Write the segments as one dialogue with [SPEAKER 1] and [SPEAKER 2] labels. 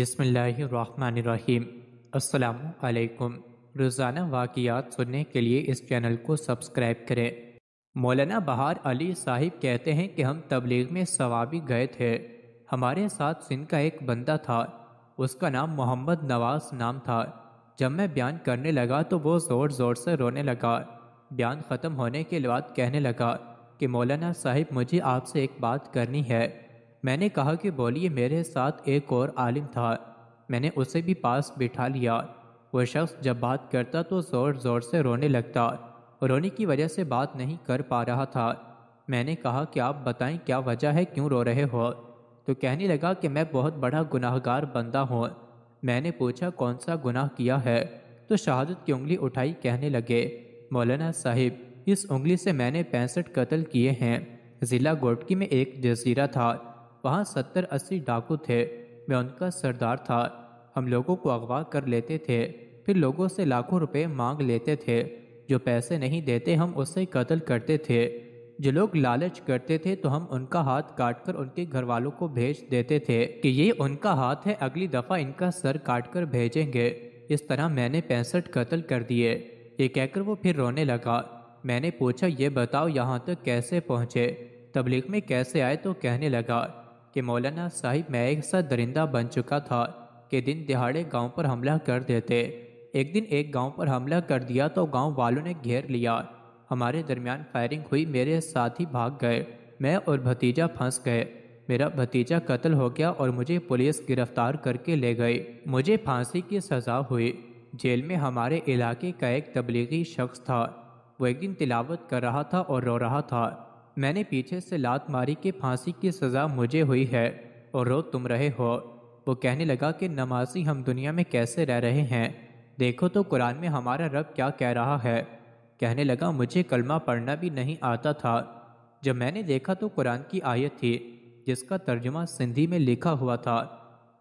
[SPEAKER 1] बिसमीम् अल्लाम रोज़ाना वाक़ात सुनने के लिए इस चैनल को सब्सक्राइब करें मौलाना बहार अली साहिब कहते हैं कि हम तबलीग में सवाबी गए थे हमारे साथ सिंध का एक बंदा था उसका नाम मोहम्मद नवाज नाम था जब मैं बयान करने लगा तो वो ज़ोर ज़ोर से रोने लगा बयान ख़त्म होने के बाद कहने लगा कि मौलाना साहिब मुझे आपसे एक बात करनी है मैंने कहा कि बोलिए मेरे साथ एक और आलिम था मैंने उसे भी पास बिठा लिया वह शख्स जब बात करता तो ज़ोर ज़ोर से रोने लगता रोने की वजह से बात नहीं कर पा रहा था मैंने कहा कि आप बताएं क्या वजह है क्यों रो रहे हो तो कहने लगा कि मैं बहुत बड़ा गुनाहगार बंदा हूँ मैंने पूछा कौन सा गुनाह किया है तो शहादत की उंगली उठाई कहने लगे मौलाना साहिब इस उंगली से मैंने पैंसठ कत्ल किए हैं ज़िला गोटकी में एक जजीरा था वहाँ सत्तर अस्सी डाकू थे मैं उनका सरदार था हम लोगों को अगवा कर लेते थे फिर लोगों से लाखों रुपए मांग लेते थे जो पैसे नहीं देते हम उससे कत्ल करते थे जो लोग लालच करते थे तो हम उनका हाथ काट कर उनके घर वालों को भेज देते थे कि ये उनका हाथ है अगली दफ़ा इनका सर काट कर भेजेंगे इस तरह मैंने पैंसठ कत्ल कर दिए ये कहकर वो फिर रोने लगा मैंने पूछा ये बताओ यहाँ तक तो कैसे पहुँचे तबलीग में कैसे आए तो कहने लगा कि मौलाना साहिब मैं एक सा दरिंदा बन चुका था कि दिन दिहाड़े गांव पर हमला कर देते एक दिन एक गांव पर हमला कर दिया तो गांव वालों ने घेर लिया हमारे दरमियान फायरिंग हुई मेरे साथी भाग गए मैं और भतीजा फंस गए मेरा भतीजा कत्ल हो गया और मुझे पुलिस गिरफ्तार करके ले गई मुझे फांसी की सज़ा हुई जेल में हमारे इलाके का एक तबलीगी शख्स था वो एक दिन तिलावत कर रहा था और रो रहा था मैंने पीछे से लात मारी कि फांसी की सज़ा मुझे हुई है और रो तुम रहे हो वो कहने लगा कि नमाजी हम दुनिया में कैसे रह रहे हैं देखो तो कुरान में हमारा रब क्या कह रहा है कहने लगा मुझे कलमा पढ़ना भी नहीं आता था जब मैंने देखा तो कुरान की आयत थी जिसका तर्जुमा सिंधी में लिखा हुआ था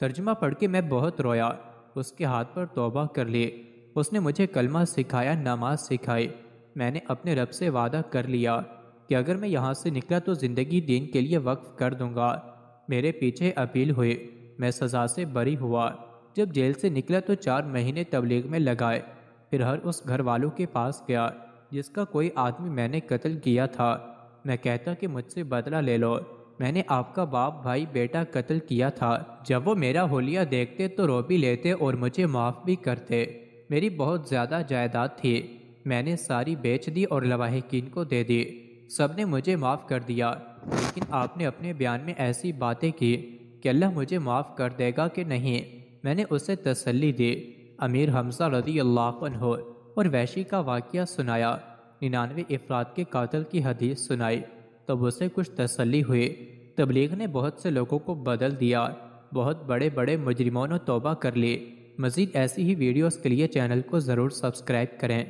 [SPEAKER 1] तर्जुमा पढ़ के मैं बहुत रोया उसके हाथ पर तोबा कर ली उसने मुझे कलमा सिखाया नमाज सिखाई मैंने अपने रब से वादा कर लिया कि अगर मैं यहाँ से निकला तो ज़िंदगी दीन के लिए वक्फ कर दूंगा मेरे पीछे अपील हुई मैं सज़ा से बरी हुआ जब जेल से निकला तो चार महीने तबलीग में लगाए फिर हर उस घर वालों के पास गया जिसका कोई आदमी मैंने कत्ल किया था मैं कहता कि मुझसे बदला ले लो मैंने आपका बाप भाई बेटा कत्ल किया था जब वो मेरा होलिया देखते तो रो भी लेते और मुझे माफ़ भी करते मेरी बहुत ज़्यादा जायदाद थी मैंने सारी बेच दी और लवाहिकीन को दे दी सबने मुझे माफ़ कर दिया लेकिन आपने अपने बयान में ऐसी बातें की कि अल्लाह मुझे माफ़ कर देगा कि नहीं मैंने उसे तसल्ली दी अमीर हमजा रदी अल्लाह और वैशी का वाक़ सुनाया निन्यानवे अफराद के कातल की हदीस सुनाई तब उसे कुछ तसल्ली हुई तबलीग ने बहुत से लोगों को बदल दिया बहुत बड़े बड़े मुजरमों ने तोबा कर ली मज़ीद ऐसी ही वीडियोस के लिए चैनल को ज़रूर सब्सक्राइब करें